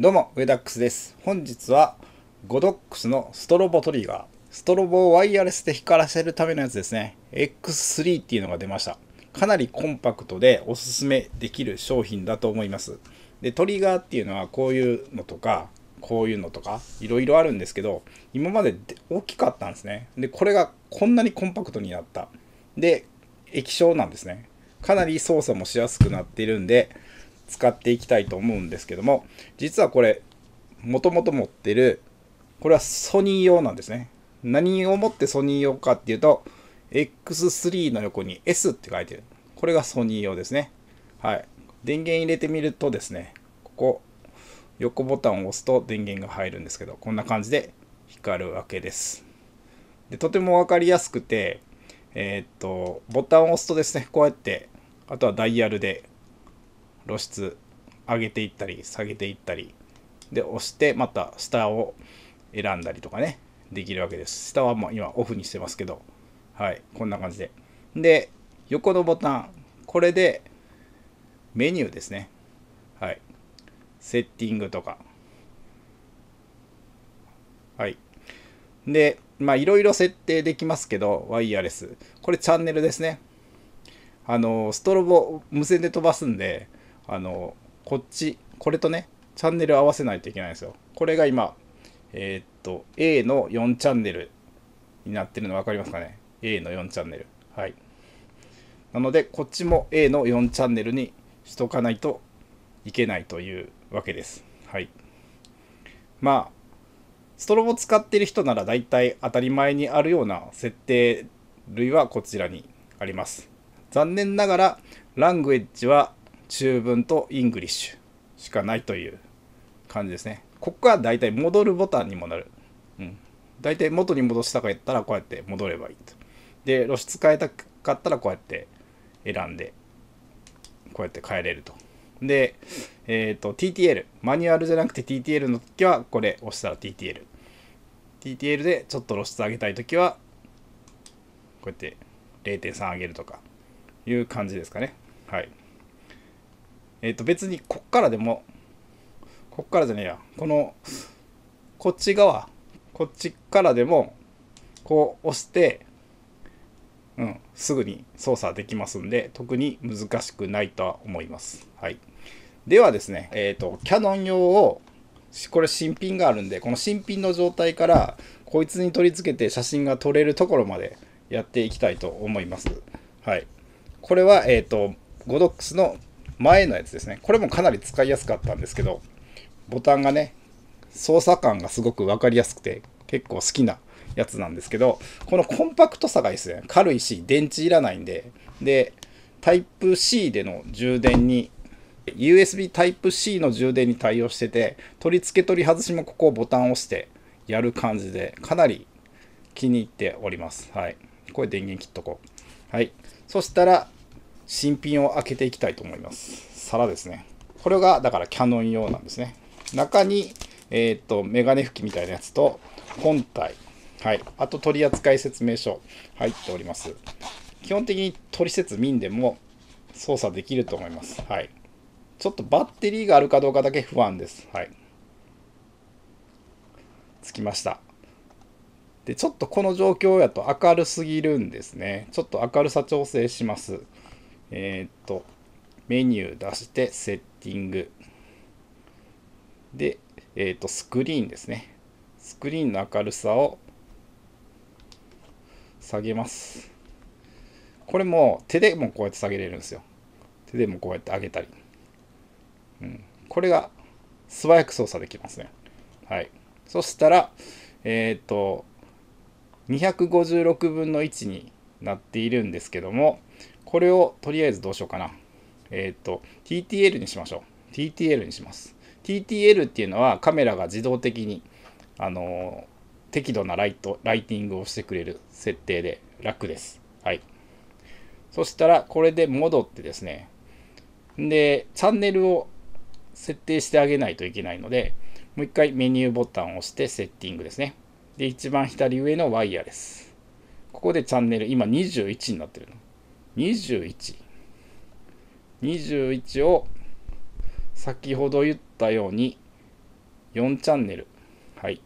どうも、ウェダックスです。本日は、ゴドックスのストロボトリガー。ストロボをワイヤレスで光らせるためのやつですね。X3 っていうのが出ました。かなりコンパクトでおすすめできる商品だと思います。で、トリガーっていうのはこういうのとか、こういうのとか、いろいろあるんですけど、今まで大きかったんですね。で、これがこんなにコンパクトになった。で、液晶なんですね。かなり操作もしやすくなっているんで、使っていきたいと思うんですけども、実はこれ、もともと持ってる、これはソニー用なんですね。何をもってソニー用かっていうと、X3 の横に S って書いてる。これがソニー用ですね。はい。電源入れてみるとですね、ここ、横ボタンを押すと電源が入るんですけど、こんな感じで光るわけです。でとても分かりやすくて、えー、っと、ボタンを押すとですね、こうやって、あとはダイヤルで露出上げていったり下げていったりで押してまた下を選んだりとかねできるわけです下はもう今オフにしてますけどはいこんな感じでで横のボタンこれでメニューですねはいセッティングとかはいでまあいろいろ設定できますけどワイヤレスこれチャンネルですねあのストロボ無線で飛ばすんであの、こっち、これとね、チャンネル合わせないといけないんですよ。これが今、えー、っと、A の4チャンネルになってるの分かりますかね ?A の4チャンネル。はい。なので、こっちも A の4チャンネルにしとかないといけないというわけです。はい。まあ、ストロボ使ってる人なら大体当たり前にあるような設定類はこちらにあります。残念ながら、ラングエッジは中文とイングリッシュしかないという感じですね。ここが大体戻るボタンにもなる。うん。大体元に戻したかったらこうやって戻ればいいと。で、露出変えたかったらこうやって選んで、こうやって変えれると。で、えっ、ー、と、TTL。マニュアルじゃなくて TTL の時はこれ押したら TTL。TTL でちょっと露出上げたい時は、こうやって0.3上げるとかいう感じですかね。はい。えっ、ー、と別にこっからでも、こっからじゃねえや、この、こっち側、こっちからでも、こう押して、うん、すぐに操作できますんで、特に難しくないとは思います。はい。ではですね、えっ、ー、と、キャノン用を、これ新品があるんで、この新品の状態から、こいつに取り付けて写真が撮れるところまでやっていきたいと思います。はい。これは、えっ、ー、と、ゴドックスの前のやつですね。これもかなり使いやすかったんですけど、ボタンがね、操作感がすごく分かりやすくて、結構好きなやつなんですけど、このコンパクトさがいいですね。軽いし、電池いらないんで、で、タイプ C での充電に USB タイプ C の充電に対応してて、取り付け取り外しもここをボタンを押してやる感じで、かなり気に入っております。はい。これ電源切っとこう。はい。そしたら、新品を開けていきたいと思います。皿ですね。これが、だからキャノン用なんですね。中に、えっ、ー、と、メガネ拭きみたいなやつと、本体。はい。あと、取扱説明書。入っております。基本的に取説民でも操作できると思います。はい。ちょっとバッテリーがあるかどうかだけ不安です。はい。つきました。で、ちょっとこの状況やと明るすぎるんですね。ちょっと明るさ調整します。えっ、ー、と、メニュー出して、セッティング。で、えっ、ー、と、スクリーンですね。スクリーンの明るさを下げます。これも手でもこうやって下げれるんですよ。手でもこうやって上げたり。うん、これが素早く操作できますね。はい。そしたら、えっ、ー、と、256分の1になっているんですけども、これをとりあえずどうしようかな。えっ、ー、と、TTL にしましょう。TTL にします。TTL っていうのはカメラが自動的に、あのー、適度なライト、ライティングをしてくれる設定で楽です。はい。そしたら、これで戻ってですね、で、チャンネルを設定してあげないといけないので、もう一回メニューボタンを押してセッティングですね。で、一番左上のワイヤレス。ここでチャンネル、今21になってるの。21。21を先ほど言ったように4チャンネル。はい。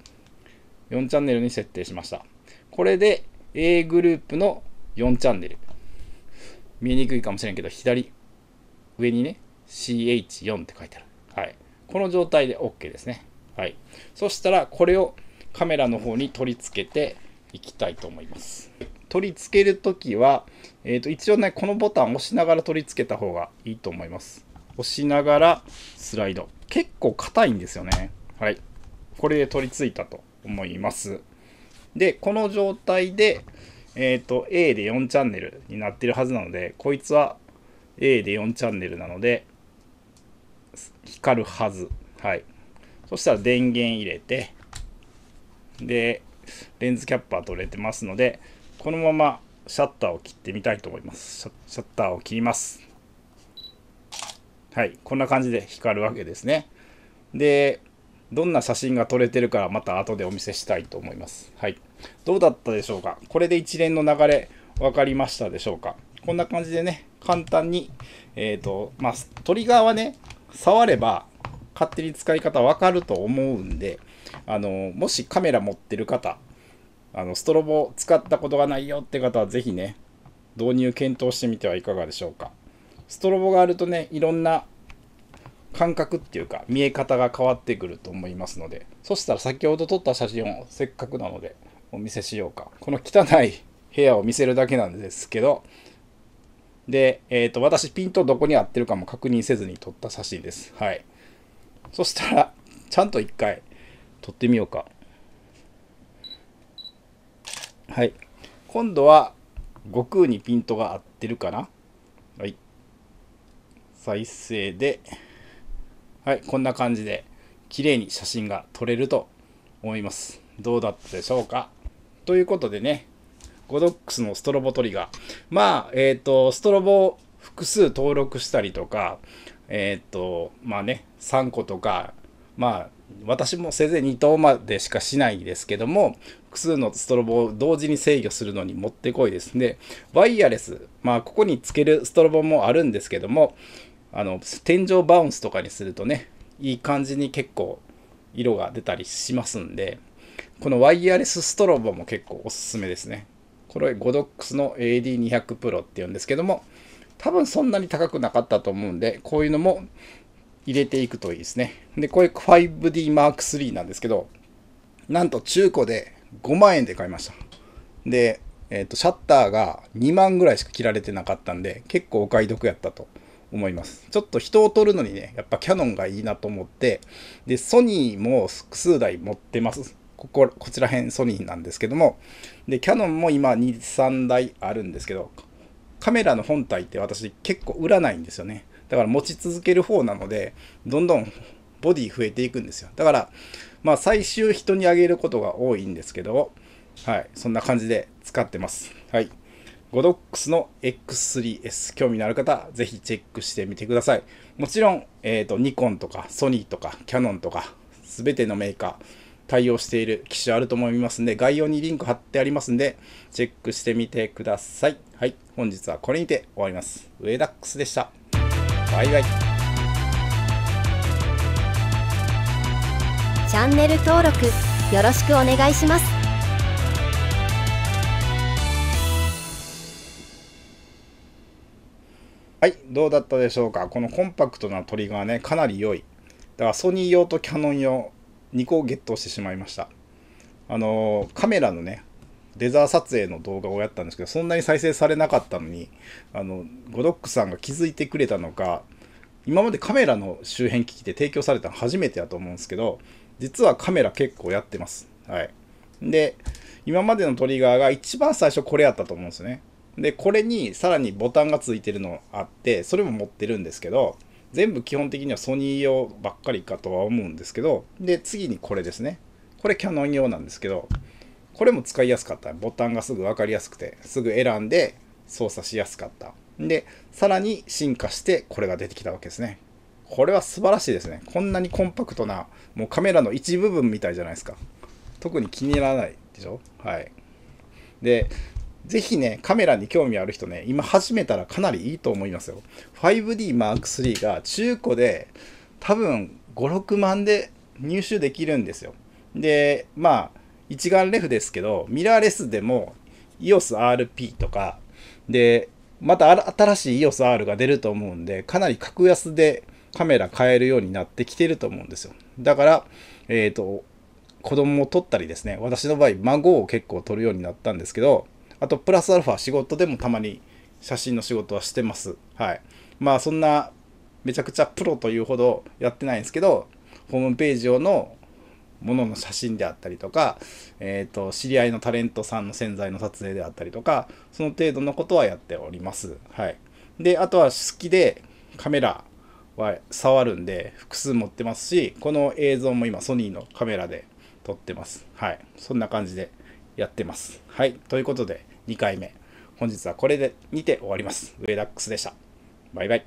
4チャンネルに設定しました。これで A グループの4チャンネル。見えにくいかもしれんけど、左上にね、CH4 って書いてある。はい。この状態で OK ですね。はい。そしたら、これをカメラの方に取り付けていきたいと思います。取り付けるときは、えー、と、一応ね、このボタンを押しながら取り付けた方がいいと思います。押しながらスライド。結構硬いんですよね。はい。これで取り付いたと思います。で、この状態で、えっ、ー、と、A で4チャンネルになってるはずなので、こいつは A で4チャンネルなので、光るはず。はい。そしたら電源入れて、で、レンズキャッパー取れてますので、このままシャッターを切ってみたいと思います。シャッターを切ります。はい、こんな感じで光るわけですね。で、どんな写真が撮れてるかまた後でお見せしたいと思います。はい。どうだったでしょうかこれで一連の流れ分かりましたでしょうかこんな感じでね、簡単に、えっ、ー、と、まあ、トリガーはね、触れば勝手に使い方わかると思うんで、あの、もしカメラ持ってる方あのストロボ使ったことがないよって方は是非ね導入検討してみてはいかがでしょうかストロボがあるとねいろんな感覚っていうか見え方が変わってくると思いますのでそしたら先ほど撮った写真をせっかくなのでお見せしようかこの汚い部屋を見せるだけなんですけどで、えーと、私ピントどこに合ってるかも確認せずに撮った写真ですはいそしたらちゃんと一回撮ってみようかはい今度は悟空にピントが合ってるかなはい再生ではいこんな感じで綺麗に写真が撮れると思いますどうだったでしょうかということでねゴドックスのストロボトリガーまあえっ、ー、とストロボ複数登録したりとかえっ、ー、とまあね3個とかまあ私もせいぜい2等までしかしないですけども、複数のストロボを同時に制御するのにもってこいですでワイヤレス、まあ、ここにつけるストロボもあるんですけども、あの、天井バウンスとかにするとね、いい感じに結構色が出たりしますんで、このワイヤレスストロボも結構おすすめですね。これド d o x の AD200 Pro っていうんですけども、多分そんなに高くなかったと思うんで、こういうのも入れていくといいですね。で、これ 5D Mark III なんですけど、なんと中古で5万円で買いました。で、えっ、ー、と、シャッターが2万ぐらいしか切られてなかったんで、結構お買い得やったと思います。ちょっと人を撮るのにね、やっぱキャノンがいいなと思って、で、ソニーも複数台持ってます。ここ、こちら辺ソニーなんですけども、で、キャノンも今2、3台あるんですけど、カメラの本体って私結構売らないんですよね。だから持ち続ける方なので、どんどんボディ増えていくんですよ。だから、まあ最終人にあげることが多いんですけど、はい、そんな感じで使ってます。はい。ゴドックスの X3S、興味のある方、ぜひチェックしてみてください。もちろん、えっ、ー、と、ニコンとか、ソニーとか、キャノンとか、すべてのメーカー、対応している機種あると思いますんで、概要にリンク貼ってありますんで、チェックしてみてください。はい、本日はこれにて終わります。ウェダックスでした。バイバイチャンネル登録よろしくお願いしますはい、どうだったでしょうか。このコンパクトなトリガーね、かなり良い。だからソニー用とキャノン用、2個ゲットしてしまいました。あのー、カメラのね、レザー撮影の動画をやったんですけど、そんなに再生されなかったのに、あの、ゴドックさんが気づいてくれたのか、今までカメラの周辺機器で提供されたの初めてだと思うんですけど、実はカメラ結構やってます。はい。で、今までのトリガーが一番最初これやったと思うんですよね。で、これにさらにボタンがついてるのあって、それも持ってるんですけど、全部基本的にはソニー用ばっかりかとは思うんですけど、で、次にこれですね。これキャノン用なんですけど、これも使いやすかった。ボタンがすぐ分かりやすくて、すぐ選んで操作しやすかった。で、さらに進化してこれが出てきたわけですね。これは素晴らしいですね。こんなにコンパクトな、もうカメラの一部分みたいじゃないですか。特に気にならないでしょはい。で、ぜひね、カメラに興味ある人ね、今始めたらかなりいいと思いますよ。5D Mark III が中古で多分5、6万で入手できるんですよ。で、まあ、一眼レフですけど、ミラーレスでも EOSRP とか、で、また新しい EOSR が出ると思うんで、かなり格安でカメラ買えるようになってきてると思うんですよ。だから、えっ、ー、と、子供を取ったりですね、私の場合、孫を結構取るようになったんですけど、あと、プラスアルファ仕事でもたまに写真の仕事はしてます。はい。まあ、そんな、めちゃくちゃプロというほどやってないんですけど、ホームページ用のものの写真であったりとか、えーと、知り合いのタレントさんの洗剤の撮影であったりとかその程度のことはやっております。はい、であとは好きでカメラは触るんで複数持ってますしこの映像も今ソニーのカメラで撮ってます。はい、そんな感じでやってます。はい、ということで2回目本日はこれでにて終わります。ウェダックスでした。バイバイ。